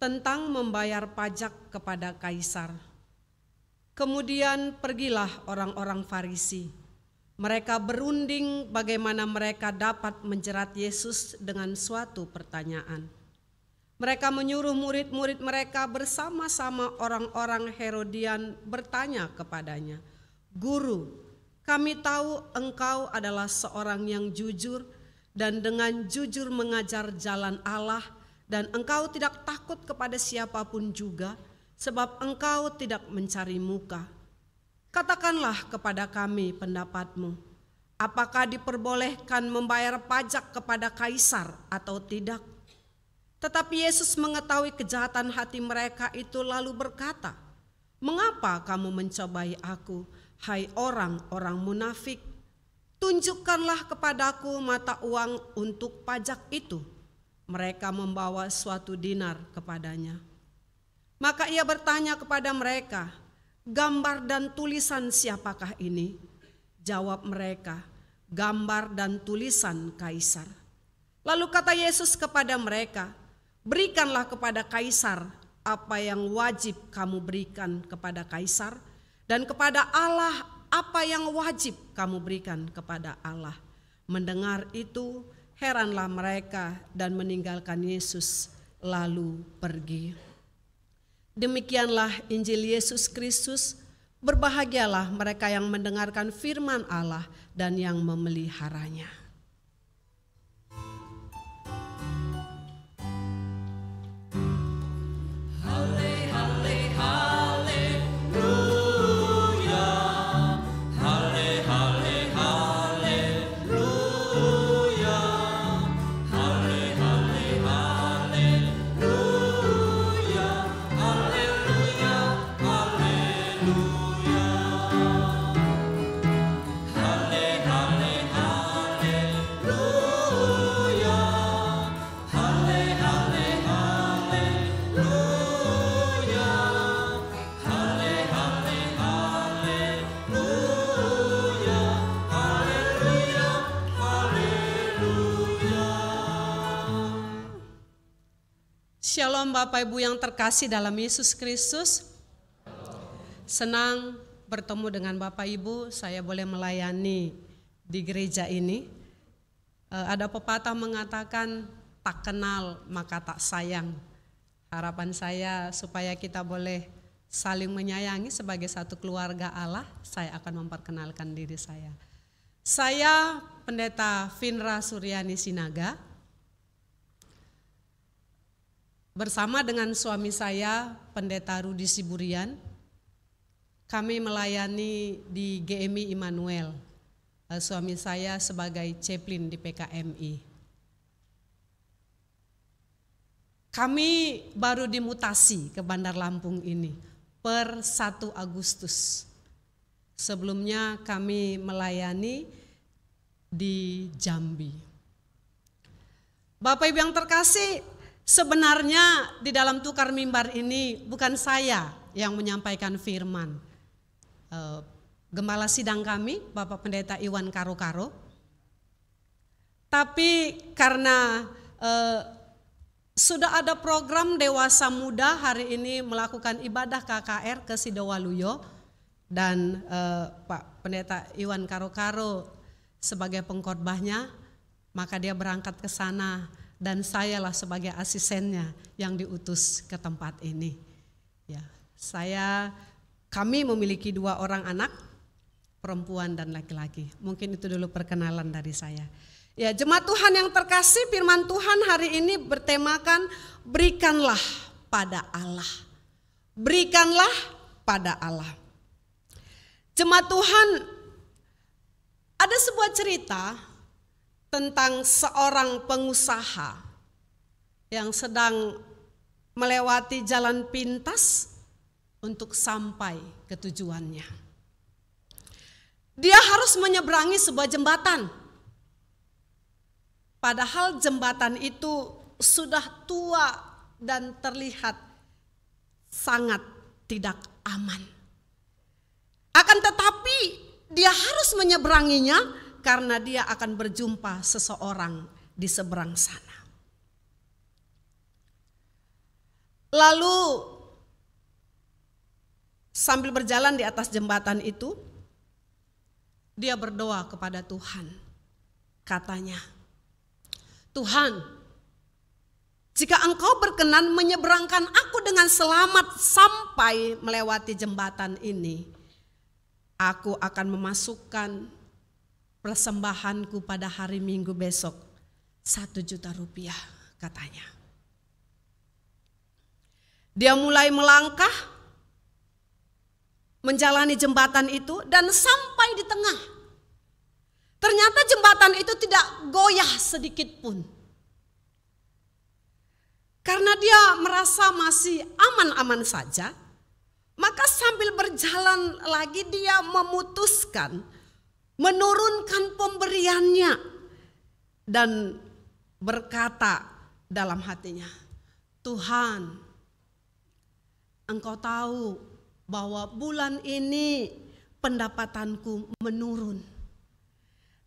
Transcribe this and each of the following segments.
tentang membayar pajak kepada kaisar. Kemudian pergilah orang-orang Farisi. Mereka berunding bagaimana mereka dapat menjerat Yesus dengan suatu pertanyaan. Mereka menyuruh murid-murid mereka bersama-sama orang-orang Herodian bertanya kepadanya, "Guru, kami tahu engkau adalah seorang yang jujur dan dengan jujur mengajar jalan Allah." dan engkau tidak takut kepada siapapun juga, sebab engkau tidak mencari muka. Katakanlah kepada kami pendapatmu, apakah diperbolehkan membayar pajak kepada kaisar atau tidak? Tetapi Yesus mengetahui kejahatan hati mereka itu lalu berkata, Mengapa kamu mencobai aku, hai orang-orang munafik? Tunjukkanlah kepadaku mata uang untuk pajak itu.' mereka membawa suatu dinar kepadanya. Maka ia bertanya kepada mereka, "Gambar dan tulisan siapakah ini?" Jawab mereka, "Gambar dan tulisan kaisar." Lalu kata Yesus kepada mereka, "Berikanlah kepada kaisar apa yang wajib kamu berikan kepada kaisar, dan kepada Allah apa yang wajib kamu berikan kepada Allah." Mendengar itu, heranlah mereka dan meninggalkan Yesus lalu pergi. Demikianlah Injil Yesus Kristus, berbahagialah mereka yang mendengarkan firman Allah dan yang memeliharanya. Shalom Bapak Ibu yang terkasih dalam Yesus Kristus. Senang bertemu dengan Bapak Ibu, saya boleh melayani di gereja ini. Eh, ada pepatah mengatakan tak kenal maka tak sayang. Harapan saya supaya kita boleh saling menyayangi sebagai satu keluarga Allah, saya akan memperkenalkan diri saya. Saya Pendeta Finra Suryani Sinaga, bersama dengan suami saya Pendeta Rudi Siburian kami melayani di GMI Immanuel eh, suami saya sebagai chaplain di PKMI kami baru dimutasi ke Bandar Lampung ini per 1 Agustus sebelumnya kami melayani di Jambi Bapak Ibu yang terkasih Sebenarnya di dalam tukar mimbar ini bukan saya yang menyampaikan firman. Eh, gembala sidang kami, Bapak Pendeta Iwan Karo-Karo. Tapi karena eh, sudah ada program Dewasa Muda hari ini melakukan ibadah KKR ke Sidowaluyo dan eh, Pak Pendeta Iwan Karo-Karo sebagai pengkhotbahnya, maka dia berangkat ke sana dan sayalah sebagai asistennya yang diutus ke tempat ini. Ya, saya kami memiliki dua orang anak perempuan dan laki-laki. Mungkin itu dulu perkenalan dari saya. Ya, jemaat Tuhan yang terkasih, firman Tuhan hari ini bertemakan berikanlah pada Allah. Berikanlah pada Allah. Jemaat Tuhan, ada sebuah cerita tentang seorang pengusaha yang sedang melewati jalan pintas untuk sampai ke tujuannya. Dia harus menyeberangi sebuah jembatan. Padahal jembatan itu sudah tua dan terlihat sangat tidak aman. Akan tetapi dia harus menyeberanginya karena dia akan berjumpa seseorang di seberang sana. Lalu sambil berjalan di atas jembatan itu, dia berdoa kepada Tuhan. Katanya, Tuhan, jika engkau berkenan menyeberangkan aku dengan selamat sampai melewati jembatan ini, aku akan memasukkan persembahanku pada hari Minggu besok satu juta rupiah katanya. Dia mulai melangkah menjalani jembatan itu dan sampai di tengah. Ternyata jembatan itu tidak goyah sedikit pun. Karena dia merasa masih aman-aman saja, maka sambil berjalan lagi dia memutuskan menurunkan pemberiannya dan berkata dalam hatinya, "Tuhan, Engkau tahu bahwa bulan ini pendapatanku menurun,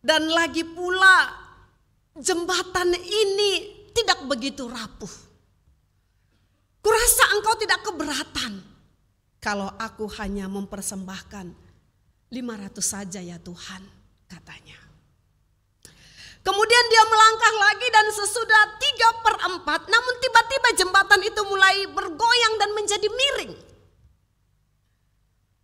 dan lagi pula jembatan ini tidak begitu rapuh. Kurasa engkau tidak keberatan kalau aku hanya mempersembahkan 500 saja ya Tuhan katanya. Kemudian dia melangkah lagi dan sesudah tiga per empat, namun tiba-tiba jembatan itu mulai bergoyang dan menjadi miring.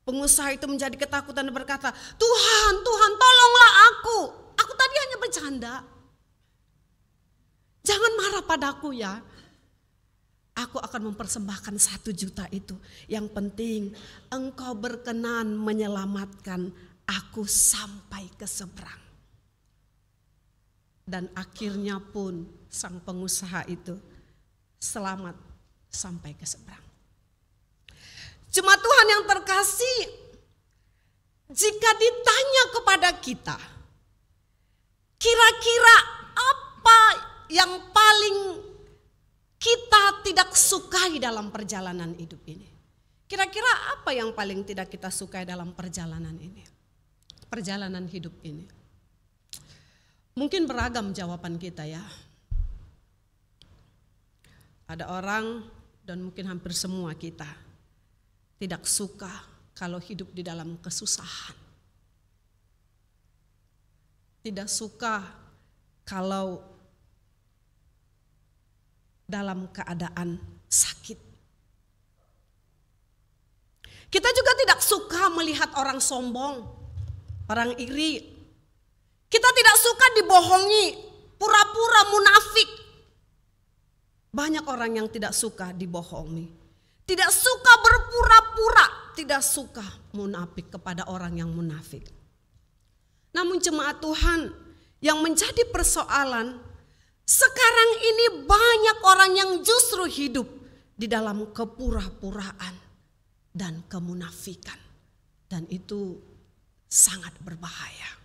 Pengusaha itu menjadi ketakutan dan berkata, Tuhan, Tuhan tolonglah aku. Aku tadi hanya bercanda. Jangan marah padaku ya aku akan mempersembahkan satu juta itu. Yang penting engkau berkenan menyelamatkan aku sampai ke seberang. Dan akhirnya pun sang pengusaha itu selamat sampai ke seberang. Cuma Tuhan yang terkasih, jika ditanya kepada kita, kira-kira apa yang paling kita tidak sukai dalam perjalanan hidup ini. Kira-kira apa yang paling tidak kita sukai dalam perjalanan ini? Perjalanan hidup ini. Mungkin beragam jawaban kita ya. Ada orang dan mungkin hampir semua kita tidak suka kalau hidup di dalam kesusahan. Tidak suka kalau dalam keadaan sakit. Kita juga tidak suka melihat orang sombong, orang iri. Kita tidak suka dibohongi, pura-pura munafik. Banyak orang yang tidak suka dibohongi, tidak suka berpura-pura, tidak suka munafik kepada orang yang munafik. Namun jemaat Tuhan yang menjadi persoalan sekarang ini banyak orang yang justru hidup di dalam kepura-puraan dan kemunafikan. Dan itu sangat berbahaya.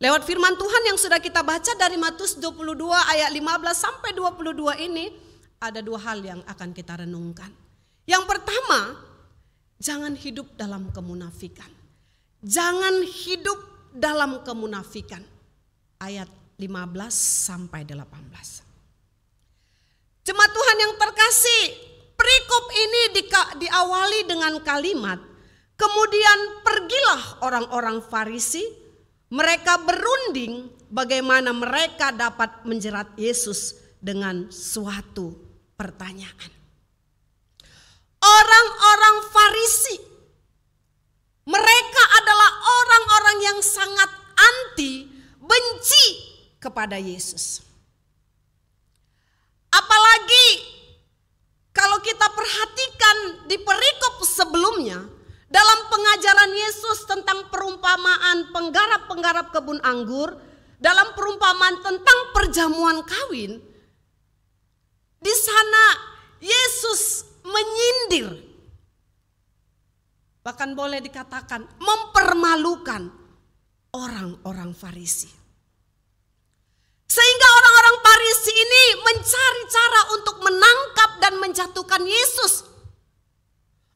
Lewat firman Tuhan yang sudah kita baca dari Matius 22 ayat 15 sampai 22 ini ada dua hal yang akan kita renungkan. Yang pertama, jangan hidup dalam kemunafikan. Jangan hidup dalam kemunafikan. Ayat 15 sampai 18. Jemaat Tuhan yang terkasih, perikop ini di, diawali dengan kalimat, kemudian pergilah orang-orang Farisi, mereka berunding bagaimana mereka dapat menjerat Yesus dengan suatu pertanyaan. Orang-orang Farisi kepada Yesus. Apalagi kalau kita perhatikan di perikop sebelumnya dalam pengajaran Yesus tentang perumpamaan penggarap-penggarap kebun anggur, dalam perumpamaan tentang perjamuan kawin, di sana Yesus menyindir bahkan boleh dikatakan mempermalukan orang-orang Farisi. Sehingga orang-orang Farisi ini mencari cara untuk menangkap dan menjatuhkan Yesus.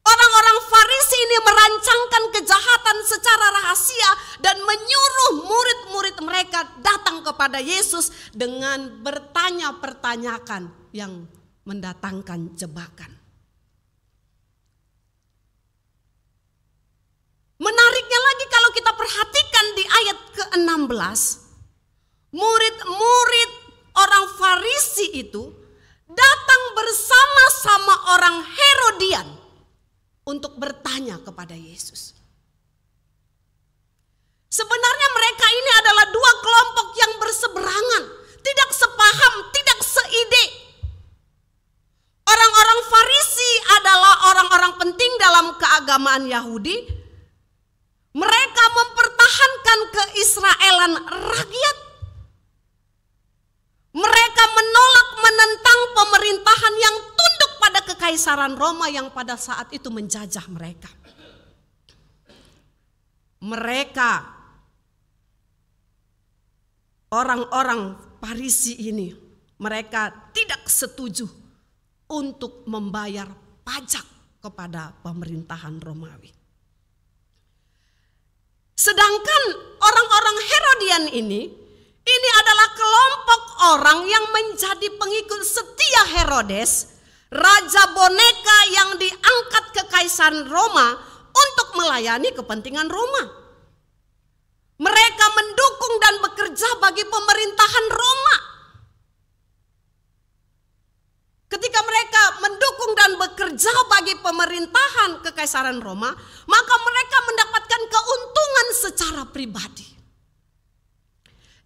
Orang-orang Farisi ini merancangkan kejahatan secara rahasia dan menyuruh murid-murid mereka datang kepada Yesus dengan bertanya-pertanyakan yang mendatangkan jebakan. Menariknya lagi kalau kita perhatikan di ayat ke-16, murid-murid orang Farisi itu datang bersama-sama orang Herodian untuk bertanya kepada Yesus. Sebenarnya mereka ini adalah dua kelompok yang berseberangan, tidak sepaham, tidak seide. Orang-orang Farisi adalah orang-orang penting dalam keagamaan Yahudi. Mereka mempertahankan keisraelan rakyat mereka menolak menentang pemerintahan yang tunduk pada kekaisaran Roma yang pada saat itu menjajah mereka. Mereka orang-orang Parisi ini mereka tidak setuju untuk membayar pajak kepada pemerintahan Romawi. Sedangkan orang-orang Herodian ini, ini adalah kelompok orang yang menjadi pengikut setia Herodes, raja boneka yang diangkat ke kaisaran Roma untuk melayani kepentingan Roma. Mereka mendukung dan bekerja bagi pemerintahan Roma. Ketika mereka mendukung dan bekerja bagi pemerintahan kekaisaran Roma, maka mereka mendapatkan keuntungan secara pribadi.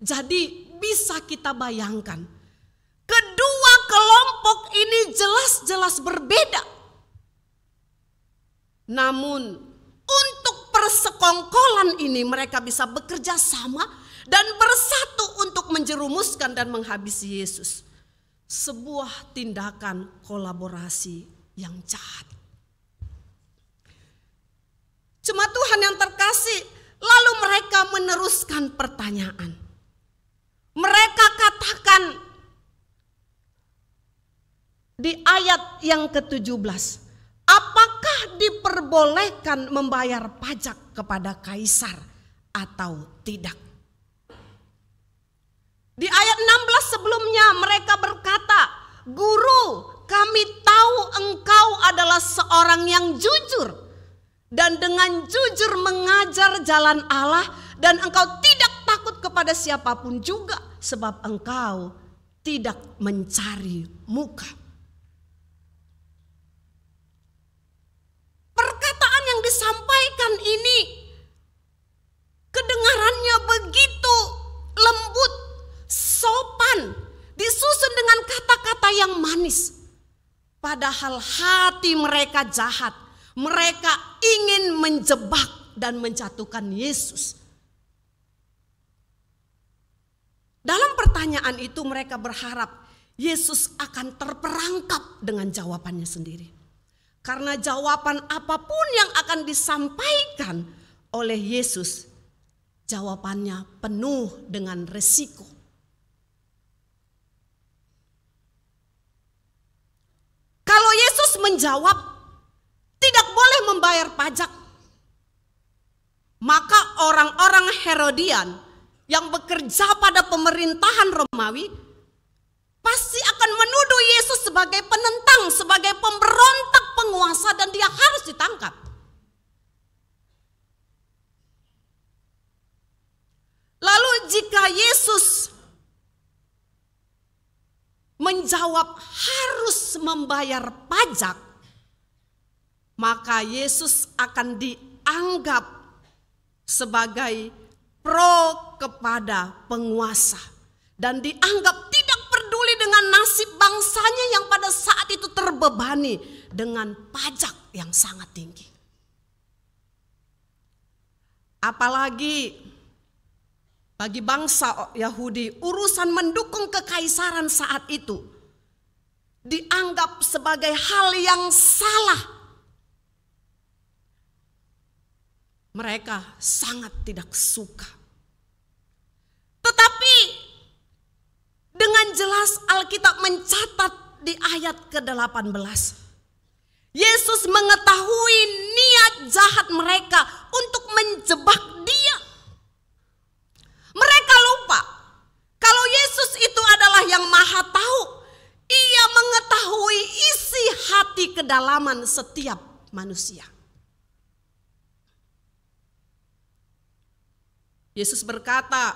Jadi bisa kita bayangkan. Kedua kelompok ini jelas-jelas berbeda. Namun untuk persekongkolan ini mereka bisa bekerja sama dan bersatu untuk menjerumuskan dan menghabisi Yesus. Sebuah tindakan kolaborasi yang jahat. Cuma Tuhan yang terkasih, lalu mereka meneruskan pertanyaan. Mereka katakan di ayat yang ke-17, apakah diperbolehkan membayar pajak kepada kaisar atau tidak? Di ayat 16 sebelumnya mereka berkata, "Guru, kami tahu engkau adalah seorang yang jujur." dan dengan jujur mengajar jalan Allah dan engkau tidak takut kepada siapapun juga sebab engkau tidak mencari muka. Perkataan yang disampaikan ini kedengarannya begitu lembut, sopan, disusun dengan kata-kata yang manis. Padahal hati mereka jahat mereka ingin menjebak dan menjatuhkan Yesus. Dalam pertanyaan itu mereka berharap Yesus akan terperangkap dengan jawabannya sendiri. Karena jawaban apapun yang akan disampaikan oleh Yesus, jawabannya penuh dengan resiko. Kalau Yesus menjawab, tidak boleh membayar pajak. Maka orang-orang Herodian yang bekerja pada pemerintahan Romawi pasti akan menuduh Yesus sebagai penentang, sebagai pemberontak penguasa dan dia harus ditangkap. Lalu jika Yesus menjawab harus membayar pajak, maka Yesus akan dianggap sebagai pro kepada penguasa dan dianggap tidak peduli dengan nasib bangsanya yang pada saat itu terbebani dengan pajak yang sangat tinggi. Apalagi bagi bangsa Yahudi, urusan mendukung kekaisaran saat itu dianggap sebagai hal yang salah mereka sangat tidak suka. Tetapi dengan jelas Alkitab mencatat di ayat ke-18. Yesus mengetahui niat jahat mereka untuk menjebak dia. Mereka lupa kalau Yesus itu adalah yang maha tahu. Ia mengetahui isi hati kedalaman setiap manusia. Yesus berkata,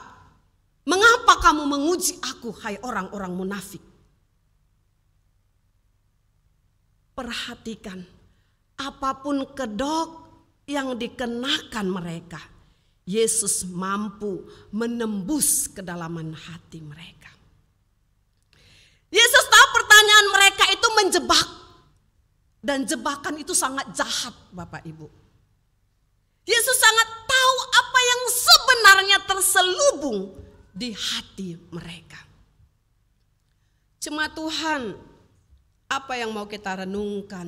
"Mengapa kamu menguji aku, hai orang-orang munafik?" Perhatikan, apapun kedok yang dikenakan mereka, Yesus mampu menembus kedalaman hati mereka. Yesus tahu pertanyaan mereka itu menjebak. Dan jebakan itu sangat jahat Bapak Ibu. Yesus sangat terselubung di hati mereka. Cuma Tuhan, apa yang mau kita renungkan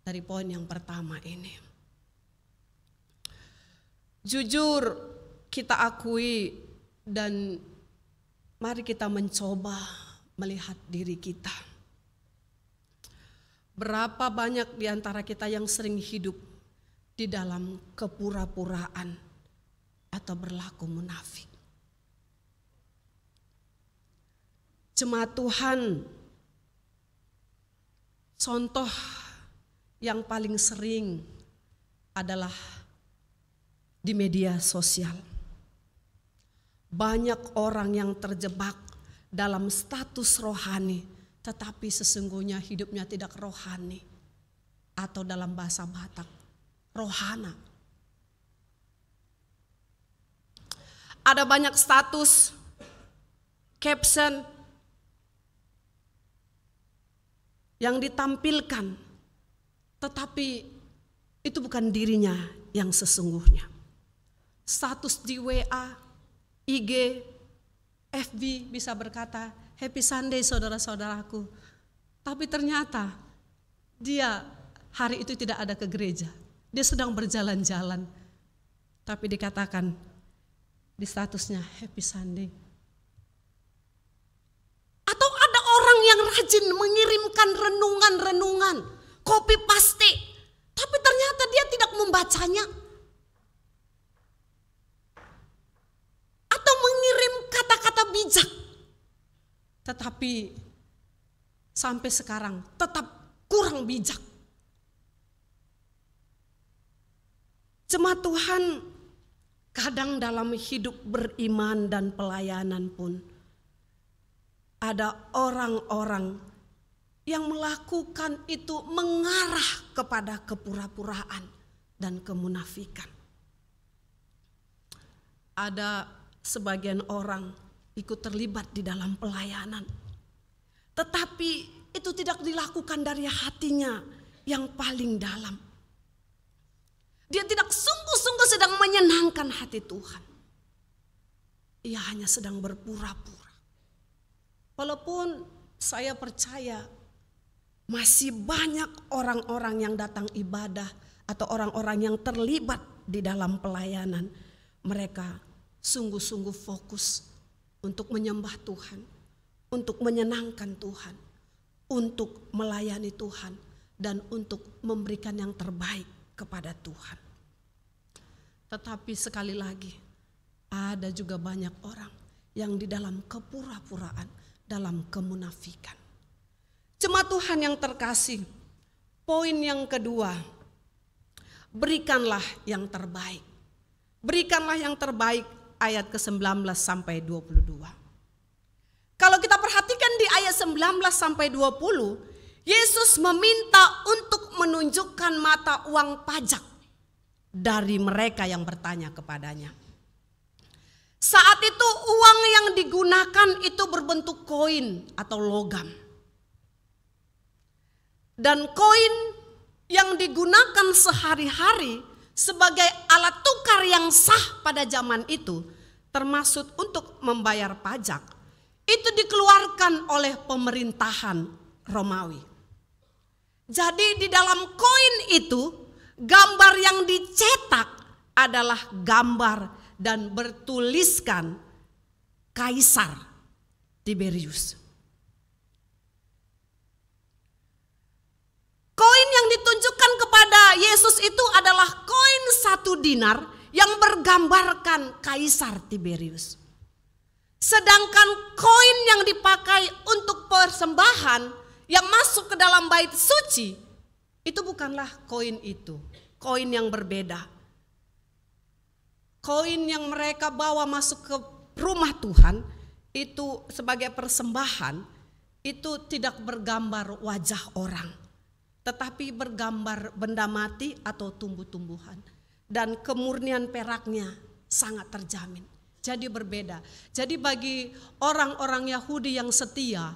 dari poin yang pertama ini? Jujur, kita akui dan mari kita mencoba melihat diri kita. Berapa banyak di antara kita yang sering hidup di dalam kepura-puraan, atau berlaku munafik. Jemaat Tuhan contoh yang paling sering adalah di media sosial. Banyak orang yang terjebak dalam status rohani, tetapi sesungguhnya hidupnya tidak rohani, atau dalam bahasa Batak, rohana. ada banyak status, caption yang ditampilkan, tetapi itu bukan dirinya yang sesungguhnya. Status di WA, IG, FB bisa berkata, "Happy Sunday, saudara-saudaraku." Tapi ternyata dia hari itu tidak ada ke gereja. Dia sedang berjalan-jalan. Tapi dikatakan di statusnya happy Sunday. Atau ada orang yang rajin mengirimkan renungan-renungan, copy pasti, tapi ternyata dia tidak membacanya. Atau mengirim kata-kata bijak. Tetapi sampai sekarang tetap kurang bijak. Jemaat Tuhan Kadang dalam hidup beriman dan pelayanan pun ada orang-orang yang melakukan itu mengarah kepada kepura-puraan dan kemunafikan. Ada sebagian orang ikut terlibat di dalam pelayanan. Tetapi itu tidak dilakukan dari hatinya yang paling dalam. Dia tidak sungguh-sungguh sedang menyenangkan hati Tuhan. Ia hanya sedang berpura-pura. Walaupun saya percaya masih banyak orang-orang yang datang ibadah atau orang-orang yang terlibat di dalam pelayanan. Mereka sungguh-sungguh fokus untuk menyembah Tuhan, untuk menyenangkan Tuhan, untuk melayani Tuhan, dan untuk memberikan yang terbaik kepada Tuhan. Tetapi sekali lagi, ada juga banyak orang yang di dalam kepura-puraan, dalam kemunafikan. Cuma Tuhan yang terkasih, poin yang kedua, berikanlah yang terbaik. Berikanlah yang terbaik ayat ke-19 sampai 22. Kalau kita perhatikan di ayat 19 sampai 20, Yesus meminta untuk menunjukkan mata uang pajak dari mereka yang bertanya kepadanya. Saat itu uang yang digunakan itu berbentuk koin atau logam. Dan koin yang digunakan sehari-hari sebagai alat tukar yang sah pada zaman itu termasuk untuk membayar pajak itu dikeluarkan oleh pemerintahan Romawi. Jadi di dalam koin itu gambar yang dicetak adalah gambar dan bertuliskan Kaisar Tiberius. Koin yang ditunjukkan kepada Yesus itu adalah koin satu dinar yang bergambarkan Kaisar Tiberius. Sedangkan koin yang dipakai untuk persembahan yang masuk ke dalam bait suci itu bukanlah koin itu, koin yang berbeda. Koin yang mereka bawa masuk ke rumah Tuhan itu sebagai persembahan itu tidak bergambar wajah orang, tetapi bergambar benda mati atau tumbuh-tumbuhan dan kemurnian peraknya sangat terjamin. Jadi berbeda. Jadi bagi orang-orang Yahudi yang setia,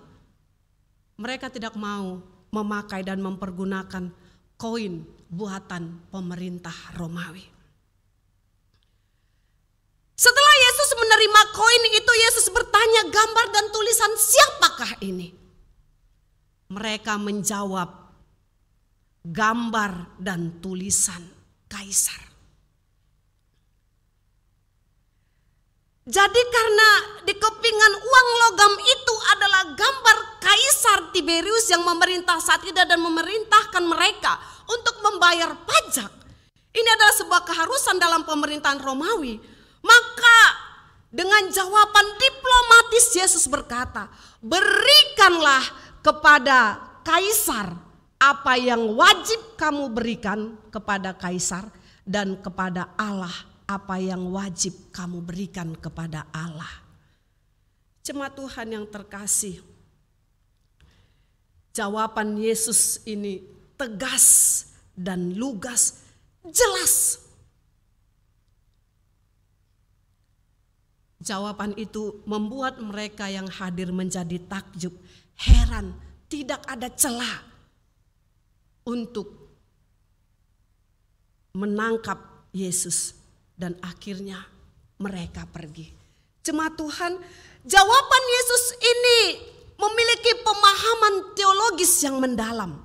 mereka tidak mau memakai dan mempergunakan koin buatan pemerintah Romawi. Setelah Yesus menerima koin itu, Yesus bertanya gambar dan tulisan siapakah ini? Mereka menjawab gambar dan tulisan kaisar. Jadi karena di kepingan uang logam itu adalah gambar Kaisar Tiberius yang memerintah saat itu dan memerintahkan mereka untuk membayar pajak. Ini adalah sebuah keharusan dalam pemerintahan Romawi. Maka dengan jawaban diplomatis Yesus berkata, berikanlah kepada Kaisar apa yang wajib kamu berikan kepada Kaisar dan kepada Allah apa yang wajib kamu berikan kepada Allah. Jemaat Tuhan yang terkasih, jawaban Yesus ini tegas dan lugas, jelas. Jawaban itu membuat mereka yang hadir menjadi takjub, heran, tidak ada celah untuk menangkap Yesus dan akhirnya mereka pergi. Jemaat Tuhan, jawaban Yesus ini memiliki pemahaman teologis yang mendalam.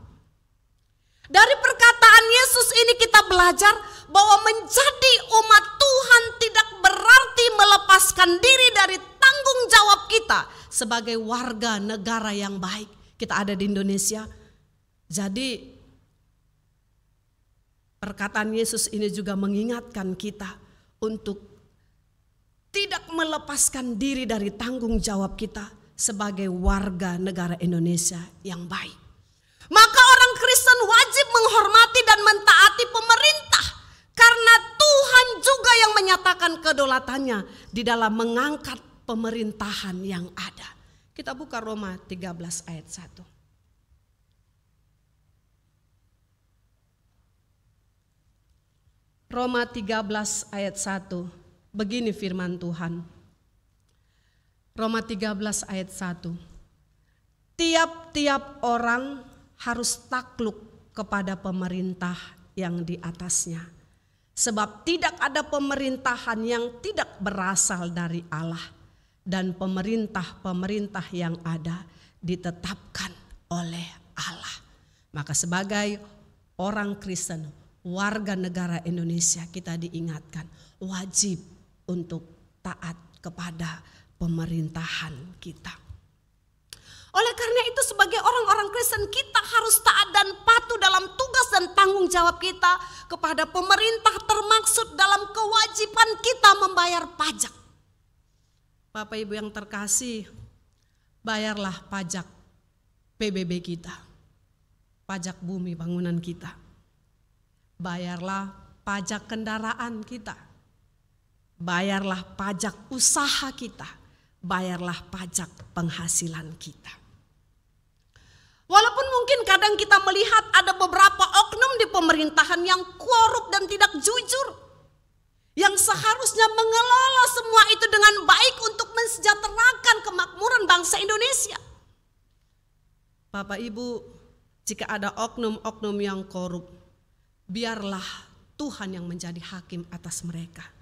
Dari perkataan Yesus ini kita belajar bahwa menjadi umat Tuhan tidak berarti melepaskan diri dari tanggung jawab kita sebagai warga negara yang baik. Kita ada di Indonesia. Jadi perkataan Yesus ini juga mengingatkan kita untuk tidak melepaskan diri dari tanggung jawab kita sebagai warga negara Indonesia yang baik. Maka orang Kristen wajib menghormati dan mentaati pemerintah karena Tuhan juga yang menyatakan kedolatannya di dalam mengangkat pemerintahan yang ada. Kita buka Roma 13 ayat 1. Roma 13 ayat 1 Begini firman Tuhan. Roma 13 ayat 1. Tiap-tiap orang harus takluk kepada pemerintah yang di atasnya. Sebab tidak ada pemerintahan yang tidak berasal dari Allah dan pemerintah-pemerintah yang ada ditetapkan oleh Allah. Maka sebagai orang Kristen, warga negara Indonesia kita diingatkan wajib untuk taat kepada pemerintahan kita. Oleh karena itu sebagai orang-orang Kristen kita harus taat dan patuh dalam tugas dan tanggung jawab kita kepada pemerintah termaksud dalam kewajiban kita membayar pajak. Bapak Ibu yang terkasih, bayarlah pajak PBB kita. Pajak bumi bangunan kita. Bayarlah pajak kendaraan kita Bayarlah pajak usaha kita, bayarlah pajak penghasilan kita. Walaupun mungkin kadang kita melihat ada beberapa oknum di pemerintahan yang korup dan tidak jujur, yang seharusnya mengelola semua itu dengan baik untuk mensejahterakan kemakmuran bangsa Indonesia. Bapak Ibu, jika ada oknum-oknum yang korup, biarlah Tuhan yang menjadi hakim atas mereka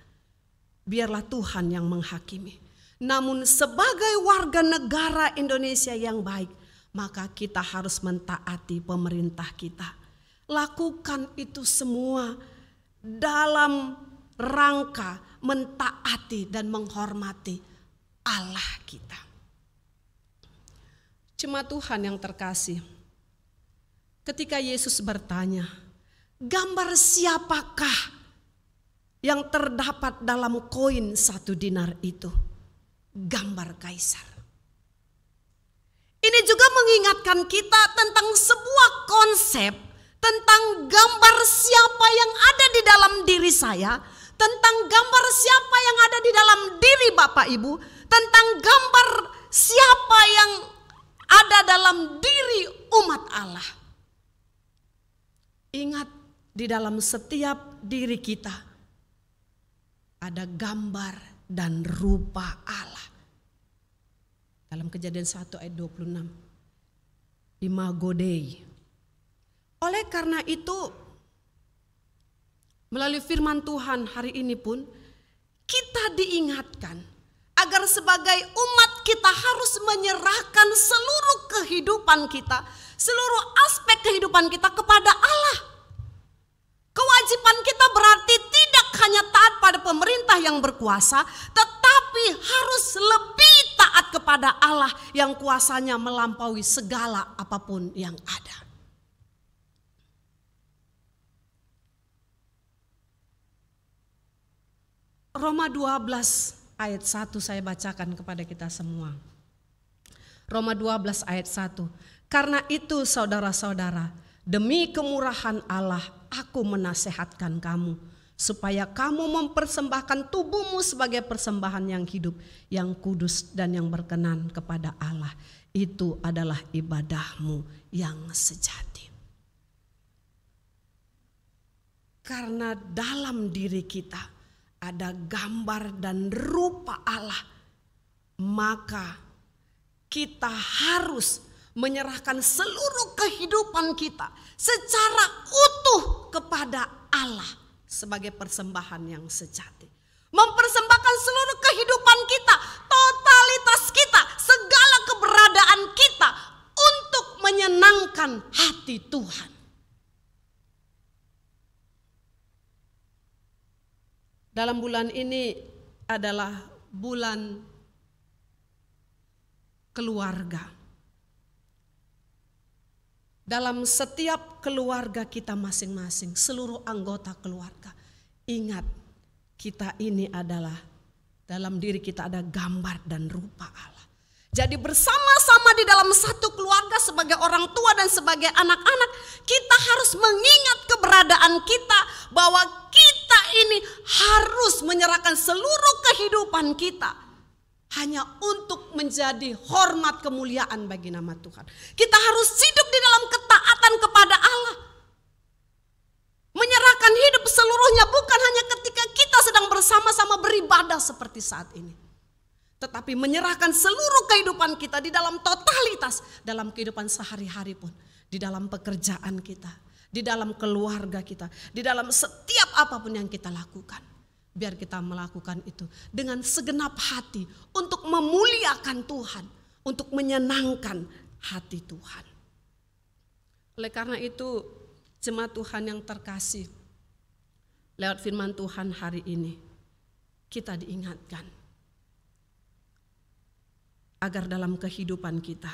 biarlah Tuhan yang menghakimi. Namun sebagai warga negara Indonesia yang baik, maka kita harus mentaati pemerintah kita. Lakukan itu semua dalam rangka mentaati dan menghormati Allah kita. Cuma Tuhan yang terkasih. Ketika Yesus bertanya, "Gambar siapakah yang terdapat dalam koin satu dinar itu. Gambar kaisar. Ini juga mengingatkan kita tentang sebuah konsep tentang gambar siapa yang ada di dalam diri saya, tentang gambar siapa yang ada di dalam diri Bapak Ibu, tentang gambar siapa yang ada dalam diri umat Allah. Ingat, di dalam setiap diri kita ada gambar dan rupa Allah. Dalam kejadian 1 ayat 26. dei. Oleh karena itu melalui firman Tuhan hari ini pun kita diingatkan agar sebagai umat kita harus menyerahkan seluruh kehidupan kita, seluruh aspek kehidupan kita kepada Allah. Kewajiban kita berarti tidak hanya taat pada pemerintah yang berkuasa, tetapi harus lebih taat kepada Allah yang kuasanya melampaui segala apapun yang ada. Roma 12 ayat 1 saya bacakan kepada kita semua. Roma 12 ayat 1. Karena itu saudara-saudara, demi kemurahan Allah aku menasehatkan kamu supaya kamu mempersembahkan tubuhmu sebagai persembahan yang hidup, yang kudus dan yang berkenan kepada Allah. Itu adalah ibadahmu yang sejati. Karena dalam diri kita ada gambar dan rupa Allah, maka kita harus menyerahkan seluruh kehidupan kita secara utuh kepada Allah sebagai persembahan yang sejati. Mempersembahkan seluruh kehidupan kita, totalitas kita, segala keberadaan kita untuk menyenangkan hati Tuhan. Dalam bulan ini adalah bulan keluarga dalam setiap keluarga kita masing-masing, seluruh anggota keluarga. Ingat, kita ini adalah dalam diri kita ada gambar dan rupa Allah. Jadi bersama-sama di dalam satu keluarga sebagai orang tua dan sebagai anak-anak, kita harus mengingat keberadaan kita bahwa kita ini harus menyerahkan seluruh kehidupan kita hanya untuk menjadi hormat kemuliaan bagi nama Tuhan. Kita harus hidup di dalam ketaatan kepada Allah. Menyerahkan hidup seluruhnya bukan hanya ketika kita sedang bersama-sama beribadah seperti saat ini. Tetapi menyerahkan seluruh kehidupan kita di dalam totalitas, dalam kehidupan sehari-hari pun, di dalam pekerjaan kita, di dalam keluarga kita, di dalam setiap apapun yang kita lakukan biar kita melakukan itu dengan segenap hati untuk memuliakan Tuhan, untuk menyenangkan hati Tuhan. Oleh karena itu, jemaat Tuhan yang terkasih, lewat firman Tuhan hari ini, kita diingatkan agar dalam kehidupan kita,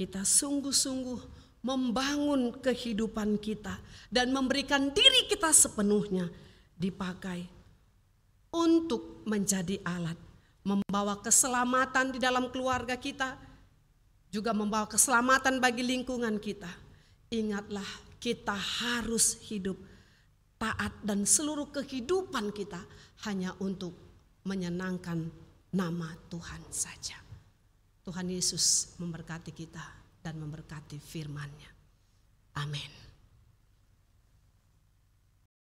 kita sungguh-sungguh membangun kehidupan kita dan memberikan diri kita sepenuhnya dipakai untuk menjadi alat, membawa keselamatan di dalam keluarga kita, juga membawa keselamatan bagi lingkungan kita. Ingatlah, kita harus hidup taat dan seluruh kehidupan kita hanya untuk menyenangkan nama Tuhan saja. Tuhan Yesus memberkati kita dan memberkati firman-Nya. Amin.